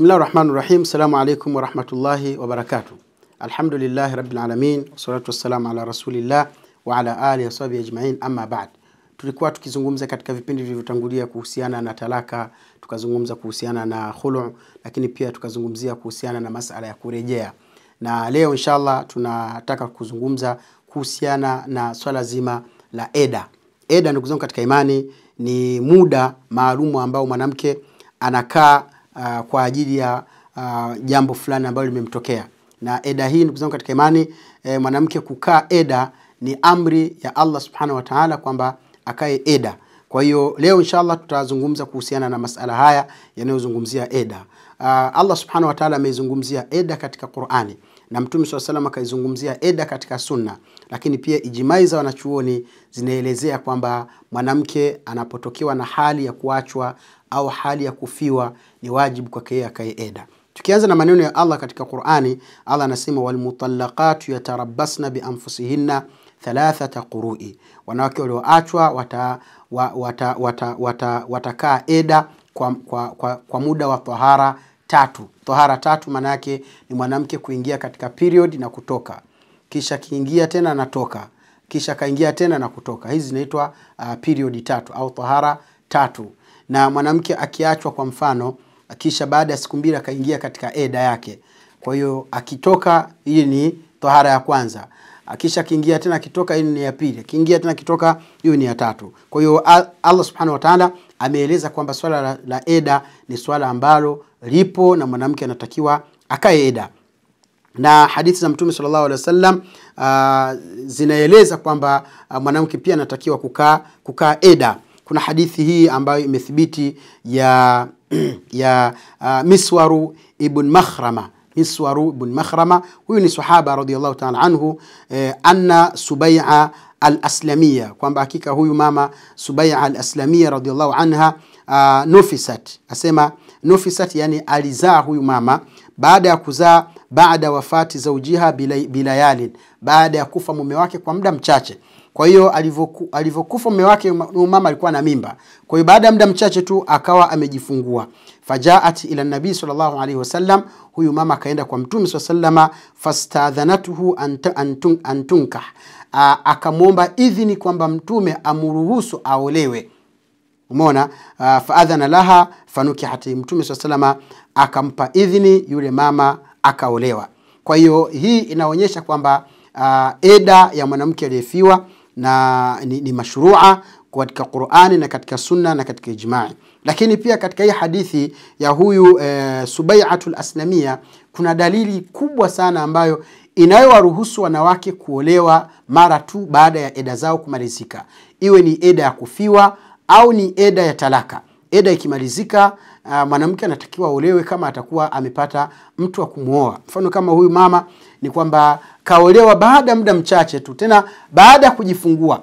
Bismillah rahmani rahim. Salamu alaikum warahmatullahi wabarakatu. Alhamdulillahi rabbil alamin wassalatu wassalamu ala rasulillah wa ala alihi wasahbihi ajmain, amma baad Tulikuwa tukizungumza katika vipindi vilivyotangulia kuhusiana na talaka, tukazungumza kuhusiana na khulu, lakini pia tukazungumzia kuhusiana na masala ya kurejea, na leo inshallah tunataka kuzungumza kuhusiana na swala zima la eda. Eda ndugu zangu katika imani, ni muda maalumu ambao mwanamke anakaa uh, kwa ajili ya uh, jambo fulani ambalo limemtokea. Na eda hii ndugu zangu katika imani eh, mwanamke kukaa eda ni amri ya Allah subhanahu wa ta'ala kwamba akae eda. Kwa hiyo leo inshallah tutazungumza kuhusiana na masala haya yanayozungumzia eda. Uh, Allah subhanahu wa ta'ala ameizungumzia eda katika Qur'ani na Mtume swalla salam akaizungumzia eda katika Sunna, lakini pia ijimai za wanachuoni zinaelezea kwamba mwanamke anapotokewa na hali ya kuachwa au hali ya kufiwa ni wajibu kwake yeye akayeeda. Tukianza na maneno ya Allah katika Qur'ani, Allah anasema walmutallaqatu yatarabbasna bianfusihinna thalathata qurui, wanawake walioachwa watakaa wata, wata, wata, wata, wata eda kwa, kwa, kwa, kwa muda wa tahara tatu. Tahara tatu maana yake ni mwanamke kuingia katika period na kutoka, kisha kiingia tena natoka, kisha kaingia tena na kutoka. Hizi zinaitwa uh, period tatu au tahara tatu na mwanamke akiachwa kwa mfano kisha baada ya siku mbili akaingia katika eda yake kwa hiyo akitoka hii ni tohara ya kwanza kisha akiingia tena akitoka hii ni ya pili akiingia tena akitoka hiyo ni ya tatu kwa hiyo allah subhanahu wataala ameeleza kwamba swala la, la eda ni swala ambalo lipo na mwanamke anatakiwa akae eda na hadithi za mtume salllahu alehi wasallam uh, zinaeleza kwamba uh, mwanamke pia anatakiwa kukaa kukaa eda kuna hadithi hii ambayo imethibiti ya ya uh, miswaru ibn makhrama miswaru ibn makhrama huyu ni sahaba radhiyallahu taala anhu eh, anna subaia al-Aslamia, kwamba hakika huyu mama subaia al-Aslamia radhiyallahu anha uh, nufisat asema nufisat yani alizaa huyu mama baada ya kuzaa baada wafati zaujiha bilayalin bila baada ya kufa mume wake kwa muda mchache kwa hiyo alivyokufa mume wake mama alikuwa na mimba. Kwa hiyo baada ya muda mchache tu akawa amejifungua. Fajaat ila nabii sallallahu alaihi wasallam, huyu mama akaenda kwa mtume sallama, fastadhanatuhu antunka akamwomba idhini kwamba mtume amruhusu aolewe. Umeona, faadhana laha fanukihati, mtume saa salama akampa idhini yule mama akaolewa. Kwa hiyo hii inaonyesha kwamba eda ya mwanamke aliyefiwa na ni, ni mashrua katika Qur'ani na katika Sunna na katika ijma'i. Lakini pia katika hii hadithi ya huyu e, Subai'atul Aslamia kuna dalili kubwa sana ambayo inayowaruhusu wanawake kuolewa mara tu baada ya eda zao kumalizika, iwe ni eda ya kufiwa au ni eda ya talaka. Eda ikimalizika uh, mwanamke anatakiwa olewe kama atakuwa amepata mtu wa kumwoa. Mfano kama huyu mama ni kwamba kaolewa baada ya muda mchache tu, tena baada ya kujifungua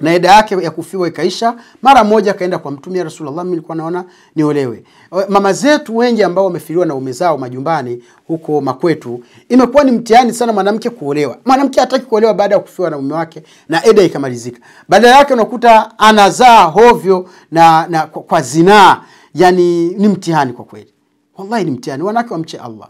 na ida yake ya kufiwa ikaisha, mara moja akaenda kwa Mtume ya Rasulullah, nilikuwa naona niolewe. Mama zetu wengi ambao wamefiliwa na umezao majumbani huko makwetu, imekuwa ni mtihani sana mwanamke kuolewa. Mwanamke hataki kuolewa baada ya kufiwa na mume wake na eda ikamalizika, badala yake unakuta anazaa hovyo na, na kwa, kwa zinaa yani ni mtihani kwa kweli, wallahi ni mtihani. Wanawake wamche Allah,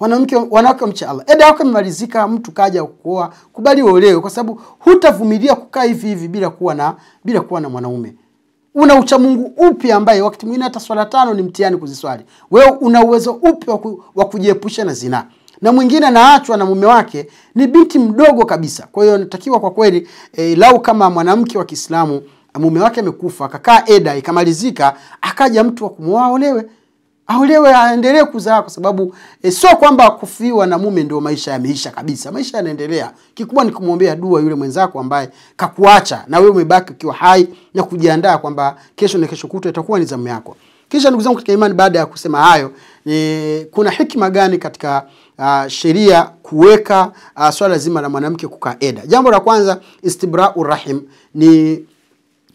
wanawake wanawake wamche Allah. Eda yako imemalizika, mtu kaja kuoa, kubali uolewe, kwa sababu hutavumilia kukaa hivi hivi bila kuwa na bila kuwa na mwanaume una uchamungu upi ambaye wakati mwingine hata swala tano ni mtihani kuziswali wewe una uwezo upi wa kujiepusha na zinaa na mwingine anaachwa na mume wake ni binti mdogo kabisa kwa hiyo natakiwa kwa kweli e, lau kama mwanamke wa kiislamu mume wake amekufa, akakaa eda ikamalizika, akaja mtu wa akumwoa aolewe aolewe aendelee kuzaa, kwa sababu e, sio kwamba kufiwa na mume ndio maisha yameisha kabisa. Maisha yanaendelea, kikubwa ni kumwombea dua yule mwenzako ambaye kakuacha na wewe umebaki ukiwa hai na kujiandaa kwamba kesho na kesho kutwa itakuwa ni zamu yako. Kisha ndugu zangu katika imani, baada ya kusema hayo e, kuna hikima gani katika uh, sheria kuweka uh, swala zima la mwanamke kukaa eda? Jambo la kwanza, istibrau rahim ni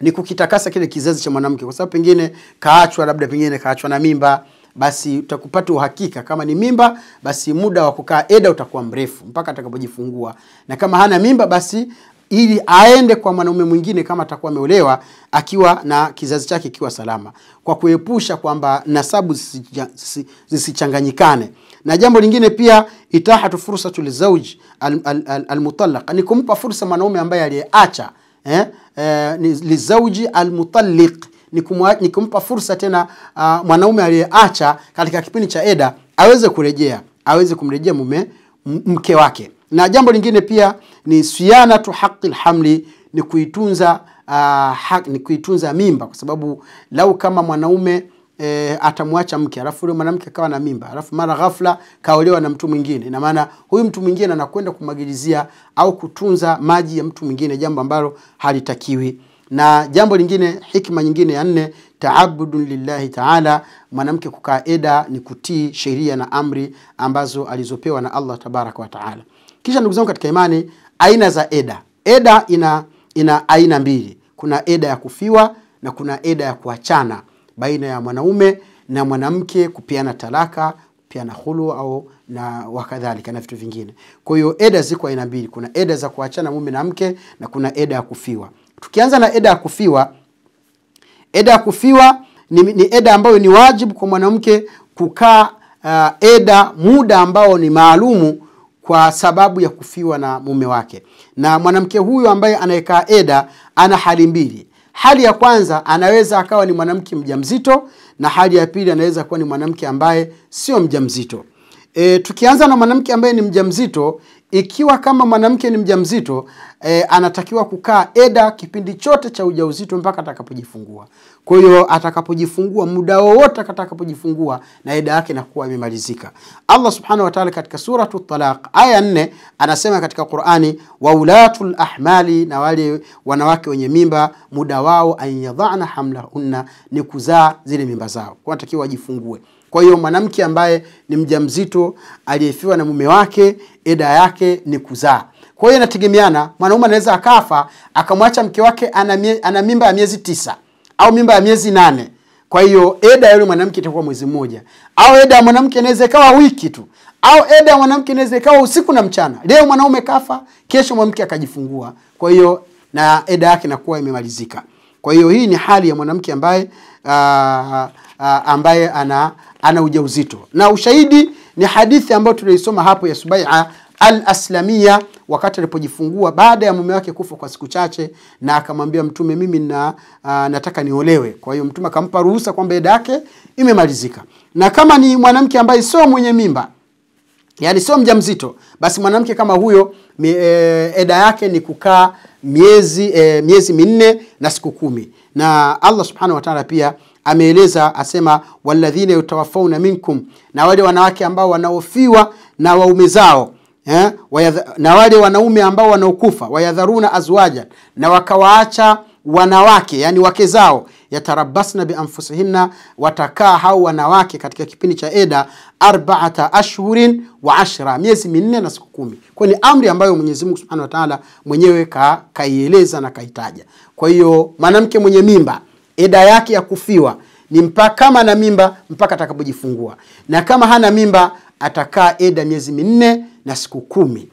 ni kukitakasa kile kizazi cha mwanamke, kwa sababu pengine kaachwa, labda pengine kaachwa na mimba, basi utakupata uhakika kama ni mimba, basi muda wa kukaa eda utakuwa mrefu mpaka atakapojifungua, na kama hana mimba, basi ili aende kwa mwanaume mwingine kama atakuwa ameolewa akiwa na kizazi chake kiwa salama, kwa kuepusha kwamba nasabu zisichanganyikane. zisi, zisi. Na jambo lingine pia, itahatu fursatu lizauji almutallaq al, al, al, al, al ni kumpa fursa mwanaume ambaye aliyeacha Eh? Eh, lizauji almutalliq ni, kumpa fursa tena uh, mwanaume aliyeacha katika kipindi cha eda aweze kurejea aweze kumrejea mume mke wake na jambo lingine pia ni sianatu haqi lhamli ni kuitunza uh, ni kuitunza mimba kwa sababu lau kama mwanaume e, atamwacha mke alafu yule mwanamke akawa na mimba alafu mara ghafla kaolewa na mtu mwingine ina maana huyu mtu mwingine anakwenda kumwagilizia au kutunza maji ya mtu mwingine jambo ambalo halitakiwi na jambo lingine hikma nyingine ya nne taabudun lillahi taala mwanamke kukaa eda ni kutii sheria na amri ambazo alizopewa na allah tabaraka wataala kisha ndugu zangu katika imani aina za eda eda ina ina aina mbili kuna eda ya kufiwa na kuna eda ya kuachana baina ya mwanaume na mwanamke kupiana talaka kupiana hulu au na wakadhalika na vitu vingine kwa hiyo eda ziko aina mbili kuna eda za kuachana mume na mke na kuna eda ya kufiwa tukianza na eda ya kufiwa eda ya kufiwa ni, ni eda ambayo ni wajibu kwa mwanamke kukaa uh, eda muda ambao ni maalumu kwa sababu ya kufiwa na mume wake na mwanamke huyu ambaye anayekaa eda ana hali mbili Hali ya kwanza anaweza akawa ni mwanamke mjamzito na hali ya pili anaweza kuwa ni mwanamke ambaye sio mjamzito. E, tukianza na mwanamke ambaye ni mjamzito, ikiwa kama mwanamke ni mjamzito e, anatakiwa kukaa eda kipindi chote cha ujauzito mpaka atakapojifungua. Kwa hiyo atakapojifungua, muda wowote atakapojifungua, na eda yake inakuwa imemalizika. Allah subhanahu wa ta'ala katika suratu Talaq aya nne anasema katika Qur'ani, ulatul ahmali, na wale wanawake wenye mimba muda wao an yadhana hamlahunna, ni kuzaa zile mimba zao, wanatakiwa wajifungue. Kwa hiyo mwanamke ambaye ni mjamzito aliyefiwa na mume wake, eda yake ni kuzaa. Kwa hiyo inategemeana, mwanaume anaweza akafa akamwacha mke wake ana mimba ya miezi tisa au mimba ya miezi nane kwa hiyo eda ya yule mwanamke itakuwa mwezi mmoja, au eda ya mwanamke inaweza ikawa wiki tu, au eda ya mwanamke inaweza ikawa usiku na mchana. Leo mwanaume kafa, kesho mwanamke akajifungua, kwa hiyo na eda yake inakuwa imemalizika. Kwa hiyo hii ni hali ya mwanamke ambaye uh, uh, ambaye ana ana ujauzito na ushahidi ni hadithi ambayo tuliisoma hapo ya Subai'a al-Aslamia wakati alipojifungua baada ya mume wake kufa kwa siku chache, na akamwambia Mtume, mimi na, uh, nataka niolewe. Kwa hiyo Mtume akampa ruhusa kwamba eda yake imemalizika, na kama ni mwanamke ambaye sio mwenye mimba yani sio mjamzito, basi mwanamke kama huyo mi, e, eda yake ni kukaa miezi e, miezi minne na siku kumi, na Allah subhanahu wa ta'ala pia ameeleza asema, walladhina yutawafauna minkum, na wale wanawake ambao wanaofiwa na waume zao eh, na wale wanaume ambao wanaokufa, wayadharuna azwaja, na wakawaacha wanawake yani wake zao, yatarabasna bianfusihinna, watakaa hao wanawake katika kipindi cha eda arbaata ashhurin wa ashra, miezi minne na siku kumi. Kwa ni amri ambayo Mwenyezi Mungu Subhanahu wa Ta'ala mwenyewe kaieleza ka na kaitaja. Kwa hiyo mwanamke mwenye mimba eda yake ya kufiwa ni mpaka kama na mimba mpaka atakapojifungua na kama hana mimba atakaa eda miezi minne na siku kumi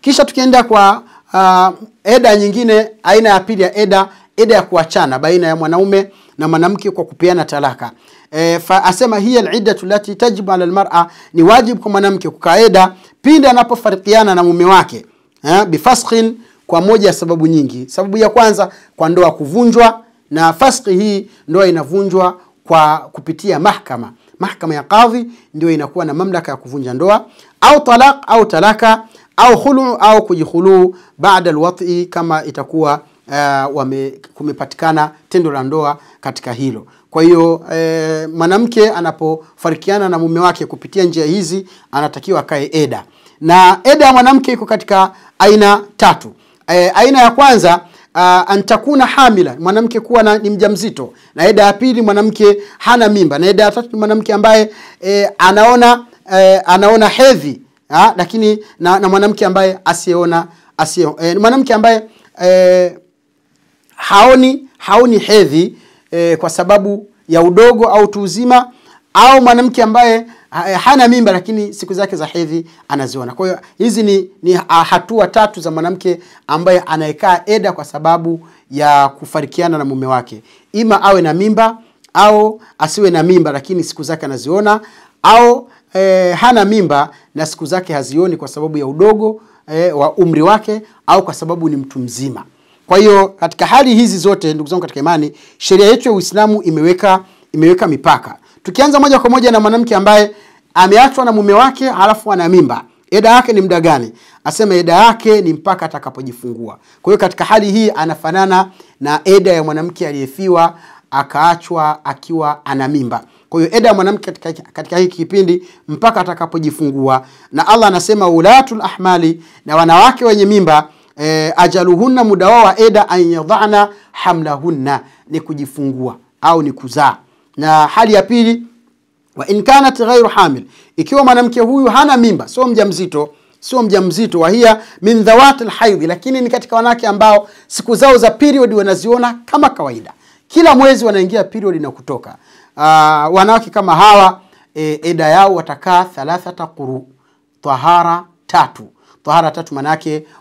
kisha tukienda kwa uh, eda nyingine aina ya pili ya eda eda ya kuachana baina ya mwanaume na mwanamke kwa kupeana talaka e, fa asema hiya al'iddatu lati tajibu ala almar'a ni wajibu kwa mwanamke kukaa eda pindi anapofarikiana na mume wake eh, bifaskin kwa moja ya sababu nyingi sababu ya kwanza kwa ndoa kuvunjwa na faski hii ndoa inavunjwa kwa kupitia mahkama mahkama ya kadhi ndio inakuwa na mamlaka ya kuvunja ndoa au talaq au talaka au khulu au kujihuluu baada alwati kama itakuwa uh, wame, kumepatikana tendo la ndoa katika hilo kwa hiyo eh, mwanamke anapofarikiana na mume wake kupitia njia hizi anatakiwa akae eda na eda ya mwanamke iko katika aina tatu eh, aina ya kwanza uh, antakuna hamila, mwanamke kuwa na, ni mjamzito, na ida ya pili mwanamke hana mimba, na ida ya tatu mwanamke ambaye e, anaona e, anaona hedhi ha, lakini na, na mwanamke ambaye asiona asio, e, eh, mwanamke ambaye e, haoni haoni hedhi e, kwa sababu ya udogo au tuuzima uzima au mwanamke ambaye eh, eh, hana mimba lakini siku zake za hedhi anaziona. Kwa hiyo hizi ni, ni ah, hatua tatu za mwanamke ambaye anayekaa eda kwa sababu ya kufarikiana na mume wake, ima awe na mimba au asiwe na mimba lakini siku zake anaziona, au e, hana mimba na siku zake hazioni kwa sababu ya udogo e, wa umri wake au kwa sababu ni mtu mzima. Kwa hiyo katika hali hizi zote, ndugu zangu katika imani, sheria yetu ya Uislamu imeweka imeweka mipaka Tukianza moja kwa moja na mwanamke ambaye ameachwa na mume wake halafu ana mimba. Eda yake ni muda gani? Asema eda yake ni mpaka atakapojifungua. Kwa hiyo katika hali hii anafanana na eda ya mwanamke aliyefiwa akaachwa akiwa ana mimba. Kwa hiyo eda ya mwanamke katika, katika hiki kipindi mpaka atakapojifungua, na Allah anasema ulatul ahmali, na wanawake wenye mimba e, ajaluhunna, muda wao wa eda, an yadhana hamlahunna, ni kujifungua au ni kuzaa na hali ya pili wa in kanat ghairu hamil, ikiwa mwanamke huyu hana mimba, sio mjamzito sio mjamzito, hiya min dhawat lhaidhi lakini ni katika wanawake ambao siku zao za period wanaziona kama kawaida, kila mwezi wanaingia period na kutoka. Uh, wanawake kama hawa e, eda yao watakaa thalathata quru, tahara tatu. Tahara tatu maana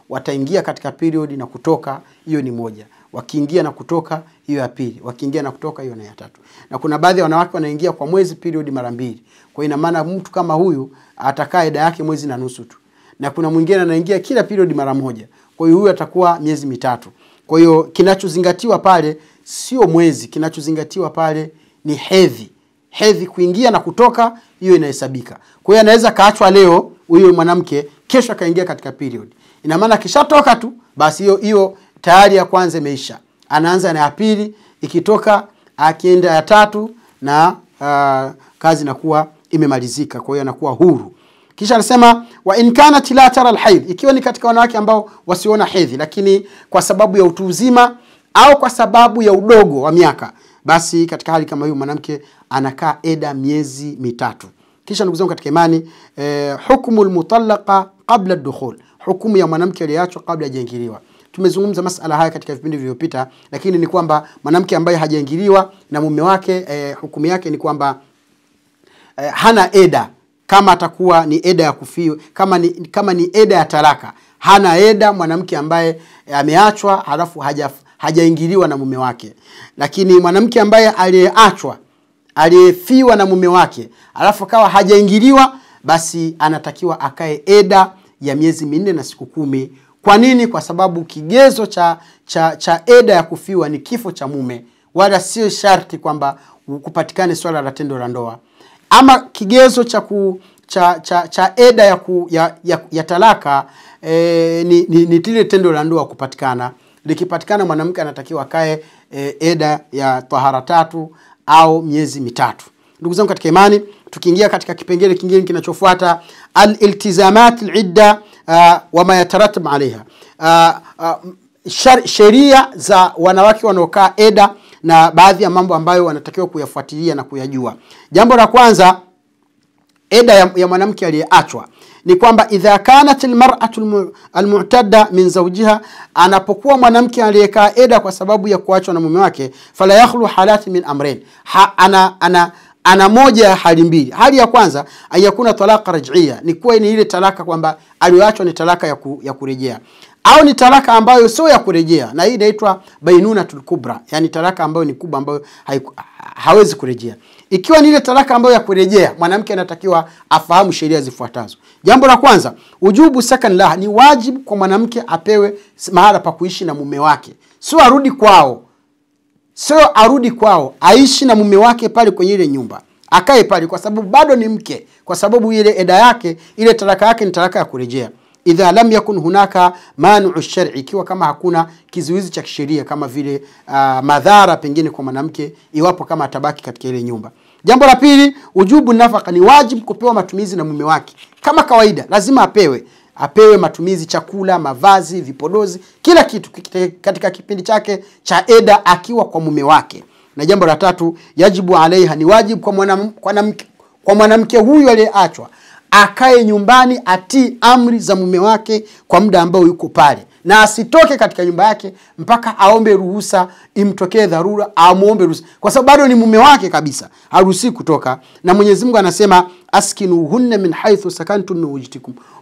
wataingia katika period na kutoka, hiyo ni moja wakiingia na kutoka hiyo ya pili, wakiingia na kutoka hiyo na ya tatu. Na kuna baadhi ya wanawake wanaingia kwa mwezi period mara mbili. Kwa ina maana mtu kama huyu atakaa eda yake mwezi na nusu tu, na kuna mwingine anaingia kila period mara moja. Kwa hiyo huyu atakuwa miezi mitatu. Kwa hiyo kinachozingatiwa pale sio mwezi, kinachozingatiwa pale ni hedhi hedhi kuingia na kutoka, hiyo inahesabika. Kwa hiyo anaweza kaachwa leo huyo mwanamke, kesho akaingia katika period, ina maana kishatoka tu, basi hiyo hiyo tayari ya kwanza imeisha anaanza na ya pili ikitoka akienda ya tatu na uh, kazi inakuwa imemalizika kwa hiyo anakuwa huru kisha anasema wa in kanat la tara alhaidh ikiwa ni katika wanawake ambao wasiona hedhi lakini kwa sababu ya utu uzima au kwa sababu ya udogo wa miaka basi katika hali kama hiyo mwanamke anakaa eda miezi mitatu kisha ndugu zangu katika imani eh, hukmu almutallaqa qabla dukhul hukumu ya mwanamke aliyeachwa kabla hajaingiliwa tumezungumza masala haya katika vipindi vilivyopita, lakini ni kwamba mwanamke ambaye hajaingiliwa na mume wake eh, hukumu yake ni kwamba eh, hana eda kama atakuwa ni eda ya kufio, kama ni, kama ni eda ya talaka. Hana eda mwanamke ambaye eh, ameachwa halafu haja, hajaingiliwa na mume wake, lakini mwanamke ambaye aliyeachwa aliyefiwa na mume wake alafu akawa hajaingiliwa, basi anatakiwa akae eda ya miezi minne na siku kumi kwa nini? Kwa sababu kigezo cha, cha, cha eda ya kufiwa ni kifo cha mume, wala sio sharti kwamba kupatikane swala la tendo la ndoa. Ama kigezo cha, ku, cha, cha, cha eda ya, ku, ya, ya, ya talaka e, ni, ni, ni lile tendo la ndoa kupatikana. Likipatikana mwanamke anatakiwa akae e, eda ya tahara tatu au miezi mitatu. Ndugu zangu katika imani, tukiingia katika kipengele kingine kinachofuata al-iltizamat al-idda Uh, wama yataratab alaiha uh, uh, sheria za wanawake wanaokaa eda na baadhi ya mambo ambayo wanatakiwa kuyafuatilia na kuyajua. Jambo la kwanza, eda ya, ya mwanamke aliyeachwa ni kwamba idha kanat lmaratu almu'tadda min zaujiha anapokuwa mwanamke aliyekaa eda kwa sababu ya kuachwa na mume wake, fala yakhlu halati min amrain ha, ana, ana ana moja ya hali mbili. Hali ya kwanza ayakuna talaka rajia, ni kuwa ni ile talaka kwamba aliyoachwa ni talaka ya, ku, ya kurejea au ni talaka ambayo sio ya kurejea, na hii inaitwa bainuna tulkubra, yani talaka ambayo ni kubwa ambayo haiku, hawezi kurejea. Ikiwa ni ile talaka ambayo ya kurejea, mwanamke anatakiwa afahamu sheria zifuatazo. Jambo la kwanza, ujubu sakan laha, ni wajibu kwa mwanamke apewe mahala pa kuishi na mume wake, sio arudi kwao sio arudi kwao, aishi na mume wake pale kwenye ile nyumba, akae pale, kwa sababu bado ni mke, kwa sababu ile eda yake, ile talaka yake ni talaka ya kurejea idha lam yakun hunaka manu shari, ikiwa kama hakuna kizuizi cha kisheria kama vile uh, madhara pengine kwa mwanamke, iwapo kama atabaki katika ile nyumba. Jambo la pili, ujubu nafaka, ni wajibu kupewa matumizi na mume wake kama kawaida, lazima apewe apewe matumizi, chakula, mavazi, vipodozi, kila kitu katika kipindi chake cha eda akiwa kwa mume wake. Na jambo la tatu, yajibu alaiha, ni wajibu kwa mwanamke kwa mwanamke huyu aliyeachwa akae nyumbani, atii amri za mume wake kwa muda ambao yuko pale na asitoke katika nyumba yake mpaka aombe ruhusa imtokee dharura amwombe ruhusa kwa sababu bado ni mume wake kabisa haruhusii kutoka na mwenyezi mungu anasema askinuhunna min haithu sakantum min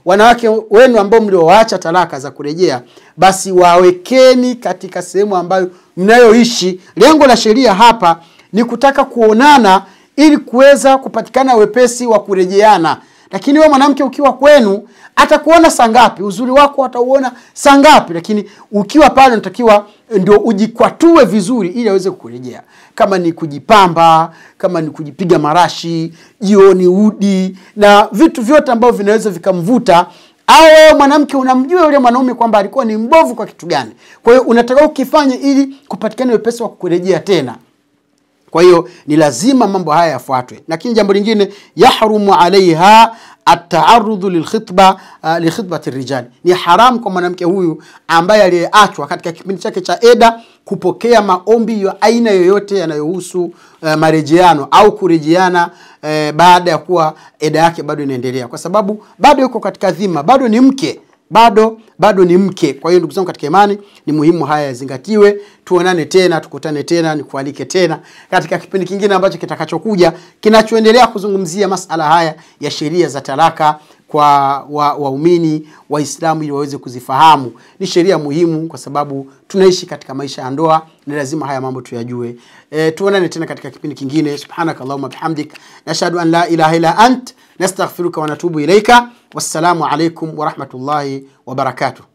wanawake wenu ambao mliowaacha talaka za kurejea basi wawekeni katika sehemu ambayo mnayoishi lengo la sheria hapa ni kutaka kuonana ili kuweza kupatikana wepesi wa kurejeana lakini wewe mwanamke ukiwa kwenu atakuona sangapi uzuri wako atauona sangapi lakini ukiwa pale unatakiwa ndio ujikwatue vizuri ili aweze kukurejea kama ni kujipamba kama ni kujipiga marashi jioni udi na vitu vyote ambavyo vinaweza vikamvuta wewe mwanamke unamjua yule mwanaume kwamba alikuwa ni mbovu kwa kitu gani kwa hiyo unatakiwa ukifanye ili kupatikana wepesi wa kukurejea tena kwa hiyo ni lazima mambo haya yafuatwe. Lakini jambo lingine, yahrumu alaiha ataarudhu lilkhitba uh, likhitbati rijali, ni haramu kwa mwanamke huyu ambaye aliyeachwa katika kipindi chake cha eda kupokea maombi ya aina yoyote yanayohusu uh, marejeano au kurejeana uh, baada ya kuwa eda yake bado inaendelea, kwa sababu bado yuko katika dhima, bado ni mke bado bado ni mke kwa hiyo ndugu zangu katika imani ni muhimu haya yazingatiwe tuonane tena tukutane tena nikualike tena katika kipindi kingine ambacho kitakachokuja kinachoendelea kuzungumzia masala haya ya sheria za talaka kwa waumini wa Waislamu ili waweze kuzifahamu. Ni sheria muhimu kwa sababu tunaishi katika maisha ya ndoa ni lazima haya mambo tuyajue. E, tuonane tena katika kipindi kingine. Subhanakallahumma bihamdik nashhadu an la ilaha illa ant nastaghfiruka wa natubu ilaika. Wassalamu alaikum wa rahmatullahi wa barakatuh.